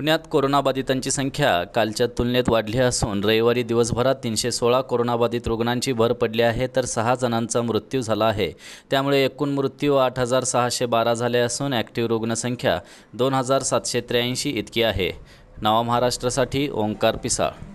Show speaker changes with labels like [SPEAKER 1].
[SPEAKER 1] पुण्यात कोरोनाबाधितांची संख्या कालच्या तुलनेत वाढली असून रविवारी दिवसभरात तीनशे सोळा कोरोनाबाधित रुग्णांची भर पडली आहे तर सहा जणांचा मृत्यू झाला आहे त्यामुळे एकूण मृत्यू आठ हजार सहाशे बारा झाले असून ॲक्टिव्ह रुग्णसंख्या दोन हजार सातशे त्र्याऐंशी इतकी आहे नवा महाराष्ट्रासाठी ओंकार पिसाळ